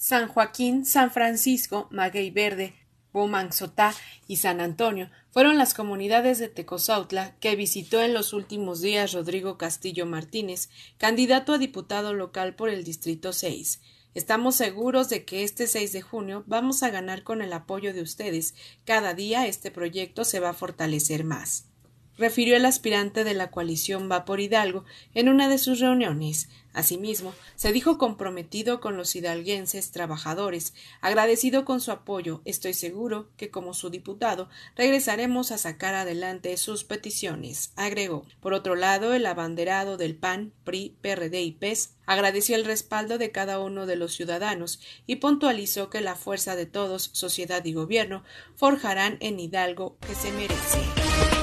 San Joaquín, San Francisco, Maguey Verde, Bomanzotá y San Antonio fueron las comunidades de Tecozautla que visitó en los últimos días Rodrigo Castillo Martínez, candidato a diputado local por el Distrito 6. Estamos seguros de que este 6 de junio vamos a ganar con el apoyo de ustedes. Cada día este proyecto se va a fortalecer más refirió el aspirante de la coalición Vapor Hidalgo en una de sus reuniones. Asimismo, se dijo comprometido con los hidalguenses trabajadores, agradecido con su apoyo. Estoy seguro que, como su diputado, regresaremos a sacar adelante sus peticiones, agregó. Por otro lado, el abanderado del PAN, PRI, PRD y PES agradeció el respaldo de cada uno de los ciudadanos y puntualizó que la fuerza de todos, sociedad y gobierno, forjarán en Hidalgo que se merece.